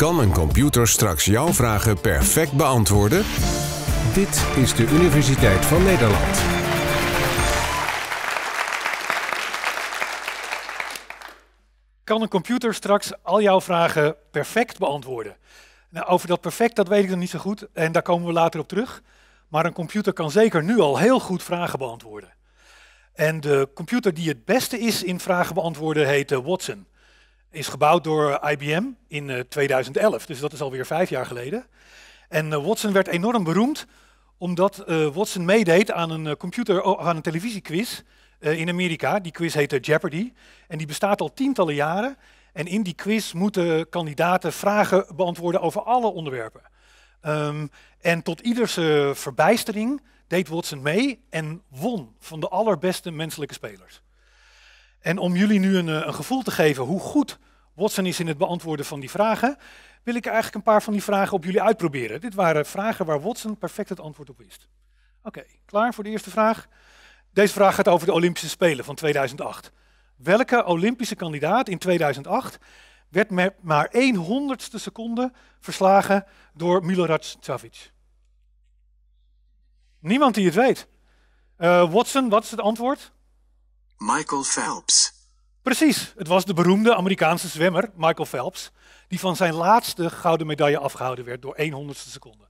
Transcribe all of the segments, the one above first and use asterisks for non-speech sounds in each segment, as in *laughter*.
Kan een computer straks jouw vragen perfect beantwoorden? Dit is de Universiteit van Nederland. Kan een computer straks al jouw vragen perfect beantwoorden? Nou, over dat perfect, dat weet ik nog niet zo goed en daar komen we later op terug. Maar een computer kan zeker nu al heel goed vragen beantwoorden. En de computer die het beste is in vragen beantwoorden heet eh, Watson is gebouwd door IBM in 2011, eh, dus dat is alweer vijf jaar geleden. En eh, Watson werd enorm beroemd omdat eh, Watson meedeed aan een computer, oh, aan een televisiequiz in Amerika. Die quiz heette Jeopardy en die bestaat al tientallen jaren. En in die quiz moeten kandidaten vragen beantwoorden over alle onderwerpen. Ehm, en tot ieders verbijstering deed Watson mee en won van de allerbeste menselijke spelers. En om jullie nu een, eh, een gevoel te geven hoe goed Watson is in het beantwoorden van die vragen, wil ik eigenlijk een paar van die vragen op jullie uitproberen. Dit waren vragen waar Watson perfect het antwoord op wist. Oké, klaar voor de eerste vraag? Deze vraag gaat over de Olympische Spelen van 2008. Welke Olympische kandidaat in 2008 werd met maar 1 honderdste seconde verslagen door Milorad Savic? Niemand die het weet. Eh, Watson, wat is het antwoord? Michael Phelps. Precies, het was de beroemde Amerikaanse zwemmer Michael Phelps, die van zijn laatste gouden medaille afgehouden werd door 100ste seconde.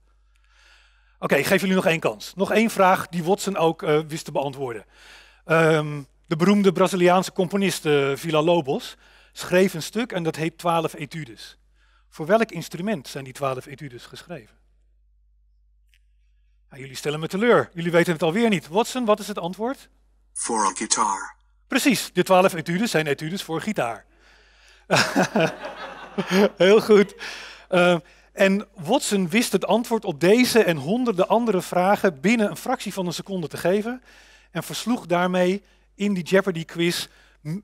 Oké, okay, geef jullie nog één kans. Nog één vraag die Watson ook eh, wist te beantwoorden. Ehm, de beroemde Braziliaanse componist eh, Villa Lobos schreef een stuk en dat heet 12 etudes. Voor welk instrument zijn die 12 etudes geschreven? jullie stellen me teleur. Jullie weten het alweer niet. Watson, wat is het antwoord? Voor een guitar. Precies, de twaalf etudes zijn etudes voor gitaar. *laughs* Heel goed. Ehm, en Watson wist het antwoord op deze en honderden andere vragen binnen een fractie van een seconde te geven. En versloeg daarmee in die Jeopardy quiz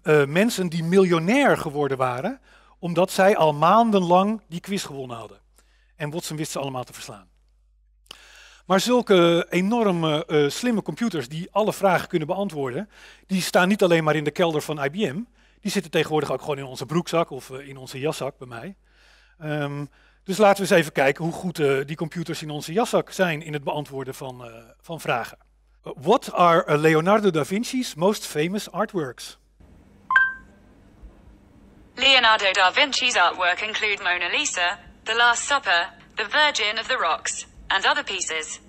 eh, mensen die miljonair geworden waren, omdat zij al maandenlang die quiz gewonnen hadden. En Watson wist ze allemaal te verslaan. Maar zulke enorme eh, slimme computers die alle vragen kunnen beantwoorden, die staan niet alleen maar in de kelder van IBM. Die zitten tegenwoordig ook gewoon in onze broekzak of eh, in onze jaszak bij mij. Ehm, dus laten we eens even kijken hoe goed eh, die computers in onze jaszak zijn in het beantwoorden van, van vragen. what are Leonardo da Vinci's most famous artworks? Leonardo da Vinci's artwork include Mona Lisa, The Last Supper, The Virgin of the Rocks, and other pieces.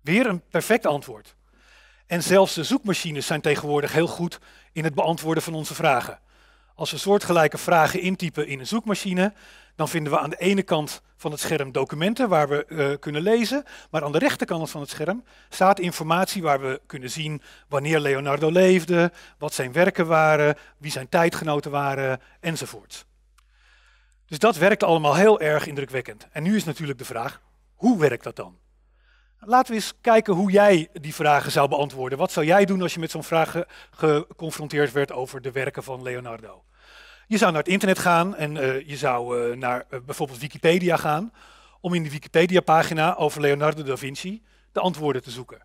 Weer een perfect antwoord. En zelfs de zoekmachines zijn tegenwoordig heel goed in het beantwoorden van onze vragen. Als we soortgelijke vragen intypen in een zoekmachine, dan vinden we aan de ene kant van het scherm documenten waar we eh, kunnen lezen, maar aan de rechterkant van het scherm staat informatie waar we kunnen zien wanneer Leonardo leefde, wat zijn werken waren, wie zijn tijdgenoten waren enzovoort. Dus dat werkt allemaal heel erg indrukwekkend. En nu is natuurlijk de vraag, hoe werkt dat dan? Laten we eens kijken hoe jij die vragen zou beantwoorden. Wat zou jij doen als je met zo'n vraag geconfronteerd werd over de werken van Leonardo? Je zou naar het internet gaan en eh, je zou eh, naar eh, bijvoorbeeld Wikipedia gaan om in de Wikipedia-pagina over Leonardo da Vinci de antwoorden te zoeken.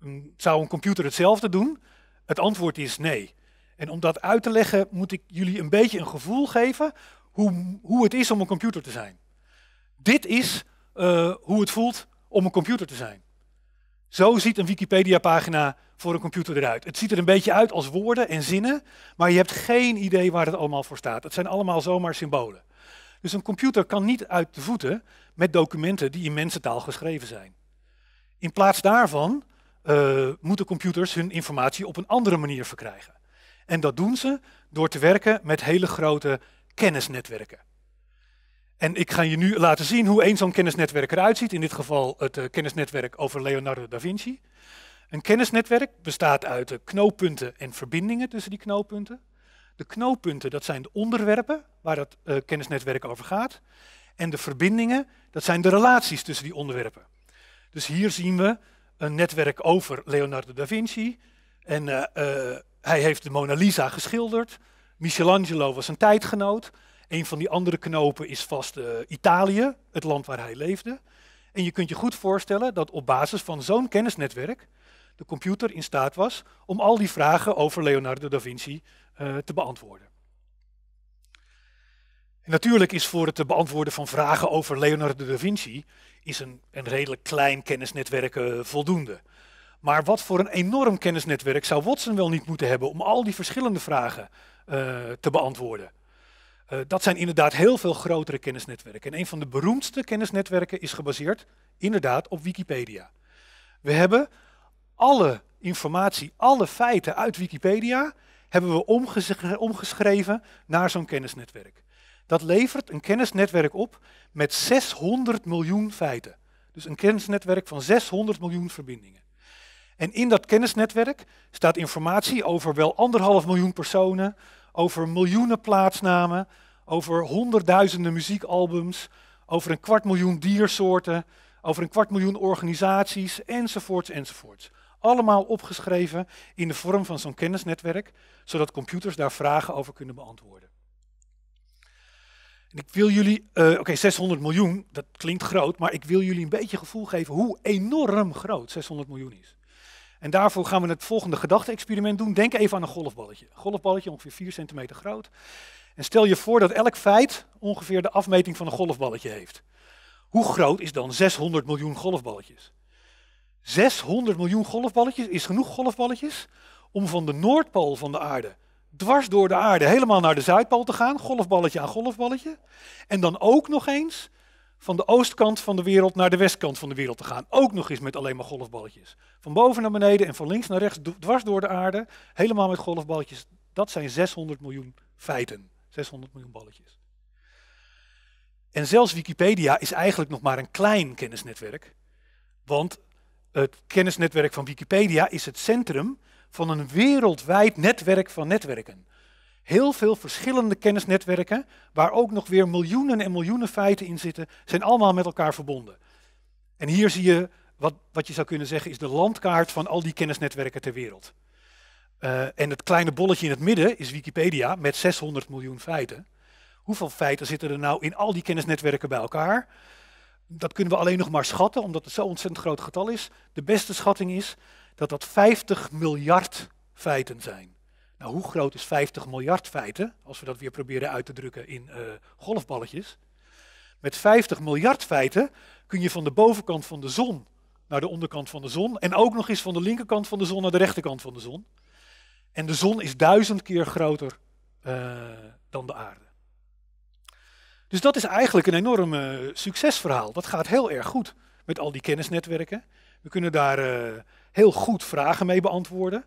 Mm, zou een computer hetzelfde doen? Het antwoord is nee. En om dat uit te leggen moet ik jullie een beetje een gevoel geven hoe, hoe het is om een computer te zijn. Dit is eh, hoe het voelt om een computer te zijn. Zo ziet een Wikipedia-pagina voor een computer eruit. Het ziet er een beetje uit als woorden en zinnen, maar je hebt geen idee waar het allemaal voor staat. Het zijn allemaal zomaar symbolen. Dus een computer kan niet uit de voeten met documenten die in mensentaal geschreven zijn. In plaats daarvan eh, moeten computers hun informatie op een andere manier verkrijgen. En dat doen ze door te werken met hele grote kennisnetwerken. En ik ga je nu laten zien hoe een zo'n kennisnetwerk eruit ziet. In dit geval het eh, kennisnetwerk over Leonardo da Vinci. Een kennisnetwerk bestaat uit eh, knooppunten en verbindingen tussen die knooppunten. De knooppunten, dat zijn de onderwerpen waar dat eh, kennisnetwerk over gaat. En de verbindingen, dat zijn de relaties tussen die onderwerpen. Dus hier zien we een netwerk over Leonardo da Vinci. En hij heeft de Mona Lisa geschilderd. Michelangelo was een tijdgenoot. Een van die andere knopen is vast eh, Italië, het land waar hij leefde. En je kunt je goed voorstellen dat op basis van zo'n kennisnetwerk de computer in staat was om al die vragen over Leonardo da Vinci eh, te beantwoorden. En natuurlijk is voor het beantwoorden van vragen over Leonardo da Vinci is een, een redelijk klein kennisnetwerk eh, voldoende. Maar wat voor een enorm kennisnetwerk zou Watson wel niet moeten hebben om al die verschillende vragen eh, te beantwoorden. Eh, dat zijn inderdaad heel veel grotere kennisnetwerken. En een van de beroemdste kennisnetwerken is gebaseerd inderdaad op Wikipedia. We hebben alle informatie, alle feiten uit Wikipedia hebben we omgeschreven naar zo'n kennisnetwerk. Dat levert een kennisnetwerk op met 600 miljoen feiten. Dus een kennisnetwerk van 600 miljoen verbindingen. En in dat kennisnetwerk staat informatie over wel anderhalf miljoen personen, over miljoenen plaatsnamen, over honderdduizenden muziekalbums, over een kwart miljoen diersoorten, over een kwart miljoen organisaties, enzovoorts, enzovoorts. Allemaal opgeschreven in de vorm van zo'n kennisnetwerk, zodat computers daar vragen over kunnen beantwoorden. En ik wil jullie, eh, oké, 600 miljoen, dat klinkt groot, maar ik wil jullie een beetje gevoel geven hoe enorm groot 600 miljoen is. En daarvoor gaan we het volgende gedachte-experiment doen. Denk even aan een golfballetje. Een golfballetje ongeveer 4 centimeter groot. En stel je voor dat elk feit ongeveer de afmeting van een golfballetje heeft. Hoe groot is dan 600 miljoen golfballetjes? 600 miljoen golfballetjes is genoeg golfballetjes om van de Noordpool van de aarde dwars door de aarde helemaal naar de Zuidpool te gaan, golfballetje aan golfballetje. En dan ook nog eens van de oostkant van de wereld naar de westkant van de wereld te gaan. Ook nog eens met alleen maar golfballetjes. Van boven naar beneden en van links naar rechts, dwars door de aarde, helemaal met golfballetjes. Dat zijn 600 miljoen feiten. 600 miljoen balletjes. En zelfs Wikipedia is eigenlijk nog maar een klein kennisnetwerk. Want het kennisnetwerk van Wikipedia is het centrum van een wereldwijd netwerk van netwerken heel veel verschillende kennisnetwerken, waar ook nog weer miljoenen en miljoenen feiten in zitten, zijn allemaal met elkaar verbonden. En hier zie je wat, wat je zou kunnen zeggen is de landkaart van al die kennisnetwerken ter wereld. Eh, en het kleine bolletje in het midden is Wikipedia met 600 miljoen feiten. Hoeveel feiten zitten er nou in al die kennisnetwerken bij elkaar? Dat kunnen we alleen nog maar schatten, omdat het zo'n ontzettend groot getal is. De beste schatting is dat dat 50 miljard feiten zijn. Nou, hoe groot is 50 miljard feiten, als we dat weer proberen uit te drukken in uh, golfballetjes? Met 50 miljard feiten kun je van de bovenkant van de zon naar de onderkant van de zon en ook nog eens van de linkerkant van de zon naar de rechterkant van de zon. En de zon is duizend keer groter eh, dan de aarde. Dus dat is eigenlijk een enorm eh, succesverhaal. Dat gaat heel erg goed met al die kennisnetwerken. We kunnen daar heel goed vragen mee beantwoorden.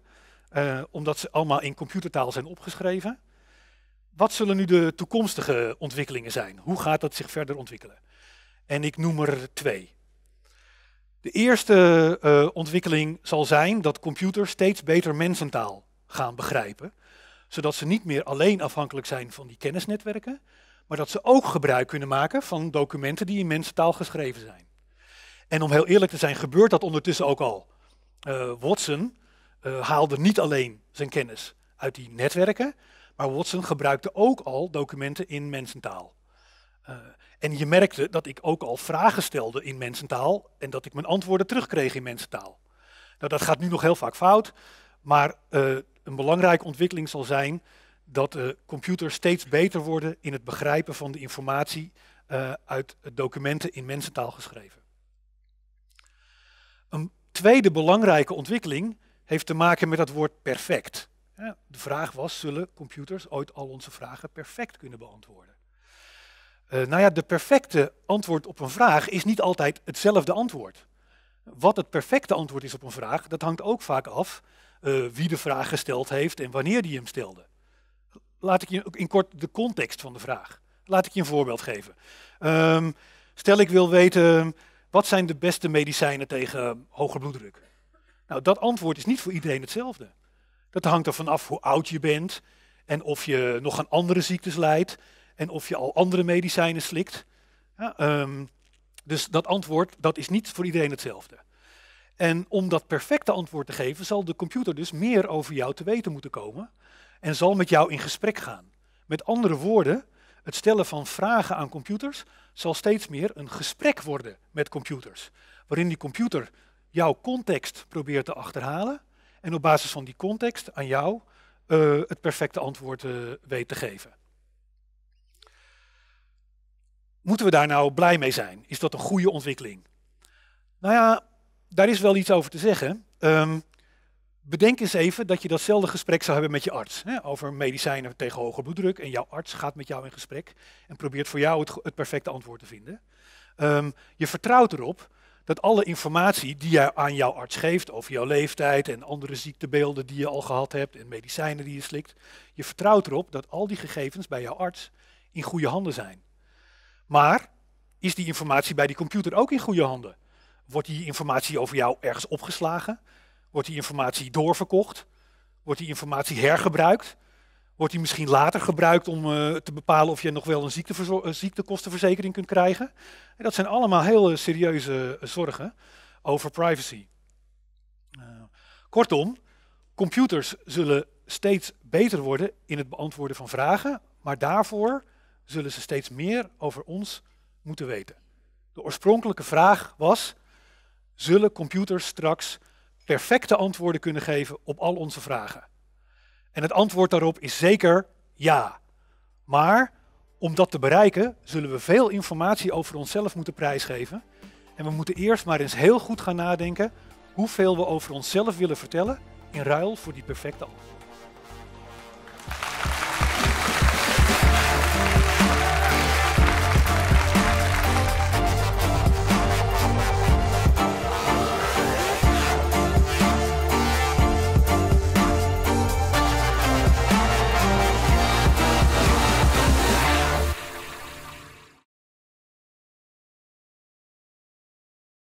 Eh, omdat ze allemaal in computertaal zijn opgeschreven. Wat zullen nu de toekomstige ontwikkelingen zijn? Hoe gaat dat zich verder ontwikkelen? En ik noem er twee. De eerste eh, ontwikkeling zal zijn dat computers steeds beter mensentaal gaan begrijpen, zodat ze niet meer alleen afhankelijk zijn van die kennisnetwerken, maar dat ze ook gebruik kunnen maken van documenten die in mensentaal geschreven zijn. En om heel eerlijk te zijn, gebeurt dat ondertussen ook al. Eh, Watson, eh, haalde niet alleen zijn kennis uit die netwerken, maar Watson gebruikte ook al documenten in mensentaal. Eh, en je merkte dat ik ook al vragen stelde in mensentaal en dat ik mijn antwoorden terugkreeg in mensentaal. Nou, dat gaat nu nog heel vaak fout, maar eh, een belangrijke ontwikkeling zal zijn dat computers steeds beter worden in het begrijpen van de informatie uit documenten in mensentaal geschreven. Een tweede belangrijke ontwikkeling heeft te maken met dat woord perfect. De vraag was, zullen computers ooit al onze vragen perfect kunnen beantwoorden? Eh, nou ja, de perfecte antwoord op een vraag is niet altijd hetzelfde antwoord. Wat het perfecte antwoord is op een vraag, dat hangt ook vaak af eh, wie de vraag gesteld heeft en wanneer die hem stelde. Laat ik je in kort de context van de vraag. Laat ik je een voorbeeld geven. Ehm, stel ik wil weten, wat zijn de beste medicijnen tegen hoge bloeddruk? Nou, dat antwoord is niet voor iedereen hetzelfde. Dat hangt ervan af hoe oud je bent en of je nog aan andere ziektes lijdt en of je al andere medicijnen slikt. Ehm, dus dat antwoord dat is niet voor iedereen hetzelfde. En om dat perfecte antwoord te geven, zal de computer dus meer over jou te weten moeten komen en zal met jou in gesprek gaan. Met andere woorden, het stellen van vragen aan computers zal steeds meer een gesprek worden met computers, waarin die computer jouw context probeert te achterhalen en op basis van die context aan jou eh, het perfecte antwoord eh, weet te geven. Moeten we daar nou blij mee zijn? Is dat een goede ontwikkeling? Nou ja, daar is wel iets over te zeggen. Ehm, bedenk eens even dat je datzelfde gesprek zou hebben met je arts. Hè, over medicijnen tegen hoge bloeddruk. En jouw arts gaat met jou in gesprek en probeert voor jou het, perfecte antwoord te vinden. Ehm, je vertrouwt erop dat alle informatie die jij aan jouw arts geeft over jouw leeftijd en andere ziektebeelden die je al gehad hebt en medicijnen die je slikt, je vertrouwt erop dat al die gegevens bij jouw arts in goede handen zijn. Maar is die informatie bij die computer ook in goede handen? Wordt die informatie over jou ergens opgeslagen? Wordt die informatie doorverkocht? Wordt die informatie hergebruikt? wordt die misschien later gebruikt om eh, te bepalen of je nog wel een eh, ziektekostenverzekering kunt krijgen. En dat zijn allemaal heel eh, serieuze zorgen over privacy. kortom, computers zullen steeds beter worden in het beantwoorden van vragen, maar daarvoor zullen ze steeds meer over ons moeten weten. De oorspronkelijke vraag was, zullen computers straks perfecte antwoorden kunnen geven op al onze vragen? En het antwoord daarop is zeker ja. Maar om dat te bereiken zullen we veel informatie over onszelf moeten prijsgeven. En we moeten eerst maar eens heel goed gaan nadenken hoeveel we over onszelf willen vertellen in ruil voor die perfecte antwoord.